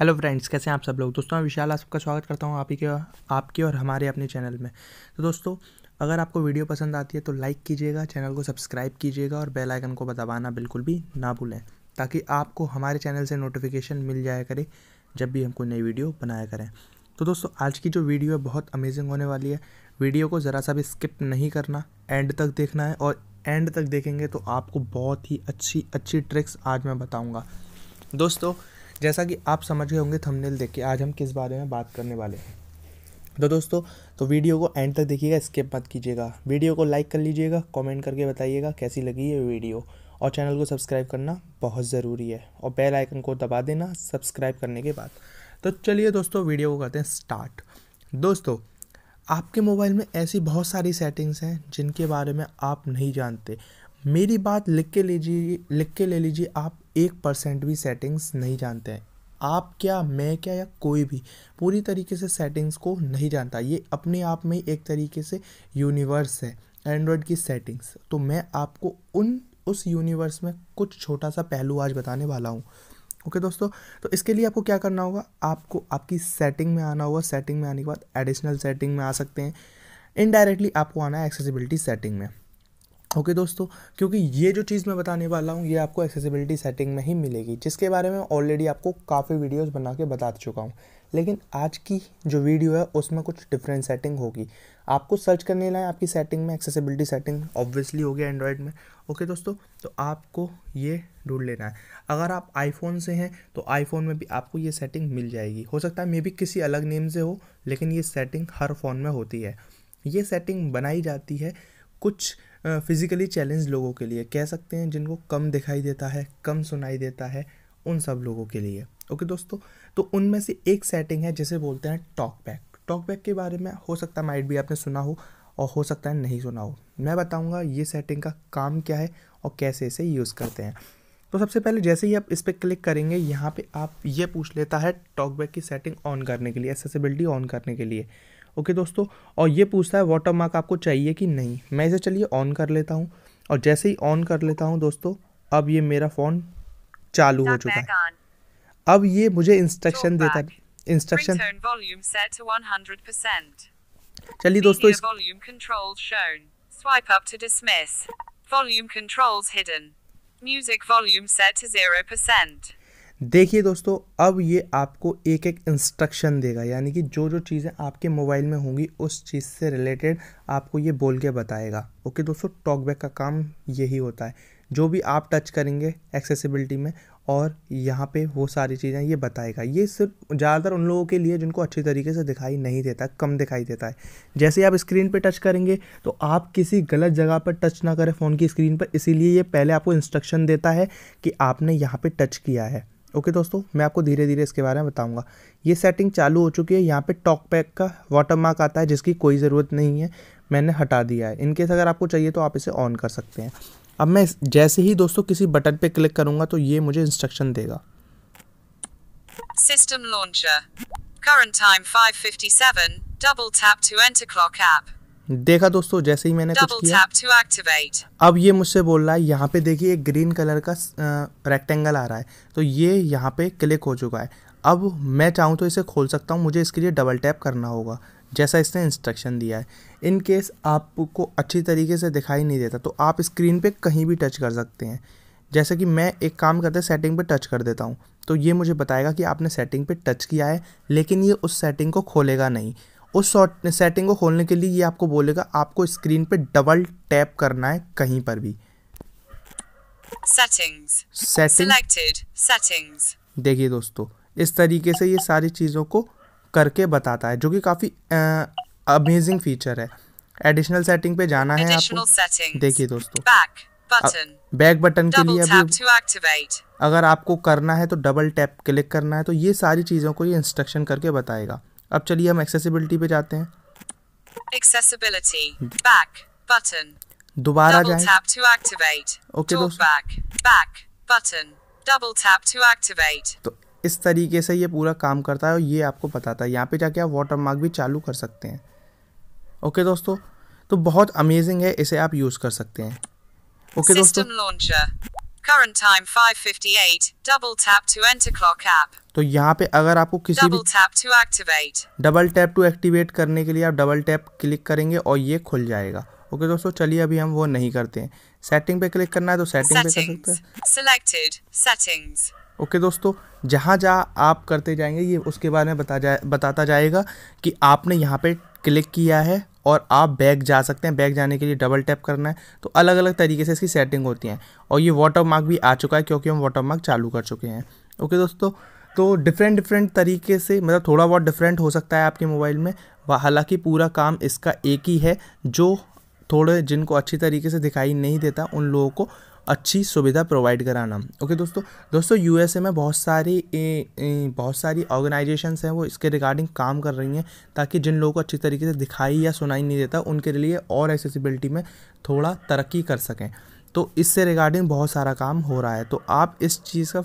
Hello friends कैसे हैं आप सब लोग दोस्तों मैं विशाल आपका सबका स्वागत करता हूं आप ही के आपके और हमारे अपने चैनल में तो दोस्तों अगर आपको वीडियो पसंद आती है तो लाइक कीजिएगा चैनल को सब्सक्राइब कीजिएगा और बेल आइकन को दबाना बिल्कुल भी ना भूलें ताकि आपको हमारे चैनल से नोटिफिकेशन मिल जाया करे जब भी हम कोई नई वीडियो बनाया करें तो दोस्तों आज की जो वीडियो है बहुत अमेजिंग होने वाली है वीडियो को ज़रा सा भी स्किप नहीं करना एंड तक देखना है और एंड तक देखेंगे तो आपको बहुत ही अच्छी अच्छी ट्रिक्स आज मैं बताऊँगा दोस्तों जैसा कि आप समझ गए होंगे थंबनेल देख के आज हम किस बारे में बात करने वाले हैं तो दोस्तों तो वीडियो को एंड तक देखिएगा स्किप मत कीजिएगा वीडियो को लाइक कर लीजिएगा कमेंट करके बताइएगा कैसी लगी ये वीडियो और चैनल को सब्सक्राइब करना बहुत ज़रूरी है और बेल आइकन को दबा देना सब्सक्राइब करने के बाद तो चलिए दोस्तों वीडियो को करते हैं स्टार्ट दोस्तों आपके मोबाइल में ऐसी बहुत सारी सेटिंग्स हैं जिनके बारे में आप नहीं जानते मेरी बात लिख के लीजिए लिख के ले लीजिए आप एक परसेंट भी सेटिंग्स नहीं जानते हैं आप क्या मैं क्या या कोई भी पूरी तरीके से सेटिंग्स को नहीं जानता ये अपने आप में एक तरीके से यूनिवर्स है एंड्रॉयड की सेटिंग्स तो मैं आपको उन उस यूनिवर्स में कुछ छोटा सा पहलू आज बताने वाला हूँ ओके okay, दोस्तों तो इसके लिए आपको क्या करना होगा आपको आपकी सेटिंग में आना होगा सेटिंग में आने के बाद एडिशनल सेटिंग में आ सकते हैं इनडायरेक्टली आपको आना है एक्सेसिबिलिटी सेटिंग में ओके okay दोस्तों क्योंकि ये जो चीज़ मैं बताने वाला हूँ ये आपको एक्सेसिबिलिटी सेटिंग में ही मिलेगी जिसके बारे में ऑलरेडी आपको काफ़ी वीडियोस बना के बता चुका हूँ लेकिन आज की जो वीडियो है उसमें कुछ डिफरेंट सेटिंग होगी आपको सर्च करने लाए आपकी सेटिंग में एक्सेसिबिलिटी सेटिंग ऑब्वियसली होगी एंड्रॉयड में ओके okay दोस्तों तो आपको ये ढूंढ लेना है अगर आप आईफोन से हैं तो आईफोन में भी आपको ये सेटिंग मिल जाएगी हो सकता है मे भी किसी अलग नेम से हो लेकिन ये सेटिंग हर फ़ोन में होती है ये सेटिंग बनाई जाती है कुछ फिज़िकली चैलेंज लोगों के लिए कह सकते हैं जिनको कम दिखाई देता है कम सुनाई देता है उन सब लोगों के लिए ओके दोस्तों तो उनमें से एक सेटिंग है जिसे बोलते हैं टॉक बैक टॉक बैक के बारे में हो सकता है माइट भी आपने सुना हो और हो सकता है नहीं सुना हो मैं बताऊंगा ये सेटिंग का काम क्या है और कैसे इसे यूज़ करते हैं तो सबसे पहले जैसे ही आप इस पर क्लिक करेंगे यहाँ पे आप ये पूछ लेता है टॉकबैक की सेटिंग ऑन करने के लिए एसेसिबिलिटी ऑन करने के लिए ओके दोस्तों और ये पूछता है वाटर मार्क आपको चाहिए कि नहीं मैं इसे चलिए ऑन कर लेता हूँ और जैसे ही ऑन कर लेता हूँ दोस्तों अब ये मेरा फ़ोन चालू हो चुका है अब ये मुझे इंस्ट्रक्शन देता है इंस्ट्रक्शन चलिए दोस्तों इस... Swipe up to dismiss. Volume controls hidden. Music volume set to 0%. देखिए दोस्तों अब ये आपको एक एक इंस्ट्रक्शन देगा यानी कि जो जो चीज़ें आपके मोबाइल में होंगी उस चीज़ से रिलेटेड आपको ये बोल के बताएगा ओके दोस्तों टॉकबैक का काम यही होता है जो भी आप टच करेंगे एक्सेसिबिलिटी में और यहाँ पे वो सारी चीज़ें ये बताएगा ये सिर्फ ज़्यादातर उन लोगों के लिए जिनको अच्छी तरीके से दिखाई नहीं देता कम दिखाई देता है जैसे आप स्क्रीन पे टच करेंगे तो आप किसी गलत जगह पर टच ना करें फ़ोन की स्क्रीन पर इसीलिए ये पहले आपको इंस्ट्रक्शन देता है कि आपने यहाँ पे टच किया है ओके दोस्तों मैं आपको धीरे धीरे इसके बारे में बताऊंगा ये सेटिंग चालू हो चुकी है यहाँ पे टॉक पैक का वाटर मार्क आता है जिसकी कोई ज़रूरत नहीं है मैंने हटा दिया है इनकेस अगर आपको चाहिए तो आप इसे ऑन कर सकते हैं अब मैं जैसे ही दोस्तों किसी बटन पर क्लिक करूँगा तो ये मुझे इंस्ट्रक्शन देगा system launcher current time 5:57 double tap to enter clock app देखा दोस्तों जैसे ही मैंने कुछ किया अब ये मुझसे बोल रहा है यहाँ पे देखिए एक ग्रीन कलर का रेक्टेंगल आ रहा है तो ये यहाँ पे क्लिक हो चुका है अब मैं चाहूँ तो इसे खोल सकता हूँ मुझे इसके लिए डबल टैप करना होगा जैसा इसने इंस्ट्रक्शन दिया है इन केस आपको अच्छी तरीके से दिखाई नहीं देता तो आप स्क्रीन पे कहीं भी टच कर सकते हैं जैसे कि मैं एक काम करते सेटिंग पे टच कर देता हूँ तो ये मुझे बताएगा कि आपने सेटिंग पे टच किया है लेकिन ये उस सेटिंग को खोलेगा नहीं उस शॉर्ट सेटिंग को खोलने के लिए ये आपको बोलेगा आपको स्क्रीन पे डबल टैप करना है कहीं पर भी सेटिंग्स सेटिंग्स देखिए दोस्तों इस तरीके से ये सारी चीज़ों को करके बताता है जो कि काफ़ी अमेजिंग फीचर है एडिशनल सेटिंग पे जाना है आपको देखिए दोस्तों बैक बटन के लिए अभी अगर आपको करना है तो डबल टैप क्लिक करना है तो ये सारी चीज़ों को ये इंस्ट्रक्शन करके बताएगा अब चलिए हम एक्सेसिबिलिटी पे जाते हैं एक्सेसिबिलिटी बैक बटन दोबारा जाएं टैप टू एक्टिवेट ओके दोस्तों back back button double tap to activate तो इस तरीके से ये पूरा काम करता है और ये आपको बताता है यहाँ पे जाके आप वाटरमार्क भी चालू कर सकते हैं ओके दोस्तों तो बहुत अमेजिंग है इसे आप यूज़ कर सकते हैं ओके दोस्तों current time 5:58 double tap to enter clock app तो यहाँ पे अगर आपको किसी double भी tap to activate double tap to activate करने के लिए आप डबल टैप क्लिक करेंगे और ये खुल जाएगा ओके दोस्तों चलिए अभी हम वो नहीं करते हैं सेटिंग पे क्लिक करना है तो सेटिंग पे कर सकते हैं सिलेक्टेड सेटिंग्स ओके दोस्तों जहाँ जहाँ आप करते जाएंगे ये उसके बारे में बता जाए बताता जाएगा कि आपने यहाँ पे क्लिक किया है और आप बैक जा सकते हैं बैक जाने के लिए डबल टैप करना है तो अलग अलग तरीके से इसकी सेटिंग होती है और ये वाटर मार्क भी आ चुका है क्योंकि हम वाटर मार्क चालू कर चुके हैं ओके दोस्तों तो डिफरेंट डिफरेंट तरीके से मतलब थोड़ा बहुत डिफरेंट हो सकता है आपके मोबाइल में हालाँकि पूरा काम इसका एक ही है जो थोड़े जिनको अच्छी तरीके से दिखाई नहीं देता उन लोगों को अच्छी सुविधा प्रोवाइड कराना ओके दोस्तों दोस्तों यूएसए में बहुत सारी ए, ए, बहुत सारी ऑर्गेनाइजेशंस हैं वो इसके रिगार्डिंग काम कर रही हैं ताकि जिन लोगों को अच्छी तरीके से दिखाई या सुनाई नहीं देता उनके लिए और एसेसिबिलिटी में थोड़ा तरक्की कर सकें तो इससे रिगार्डिंग बहुत सारा काम हो रहा है तो आप इस चीज़ का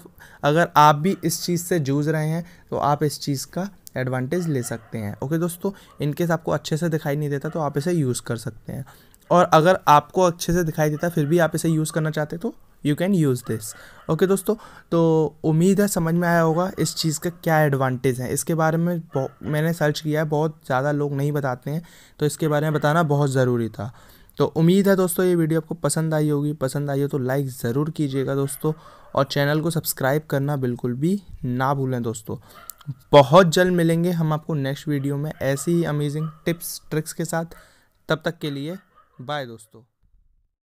अगर आप भी इस चीज़ से जूझ रहे हैं तो आप इस चीज़ का एडवांटेज ले सकते हैं ओके दोस्तों इनकेस आपको अच्छे से दिखाई नहीं देता तो आप इसे यूज़ कर सकते हैं और अगर आपको अच्छे से दिखाई देता फिर भी आप इसे यूज़ करना चाहते तो you can use this okay दोस्तों तो उम्मीद है समझ में आया होगा इस चीज़ का क्या एडवांटेज है इसके बारे में मैंने सर्च किया है बहुत ज़्यादा लोग नहीं बताते हैं तो इसके बारे में बताना बहुत ज़रूरी था तो उम्मीद है दोस्तों ये वीडियो आपको पसंद आई होगी पसंद आई हो तो लाइक ज़रूर कीजिएगा दोस्तों और चैनल को सब्सक्राइब करना बिल्कुल भी ना भूलें दोस्तों बहुत जल्द मिलेंगे हम आपको नेक्स्ट वीडियो में ऐसी ही अमेजिंग टिप्स ट्रिक्स के साथ तब तक के लिए बाय दोस्तों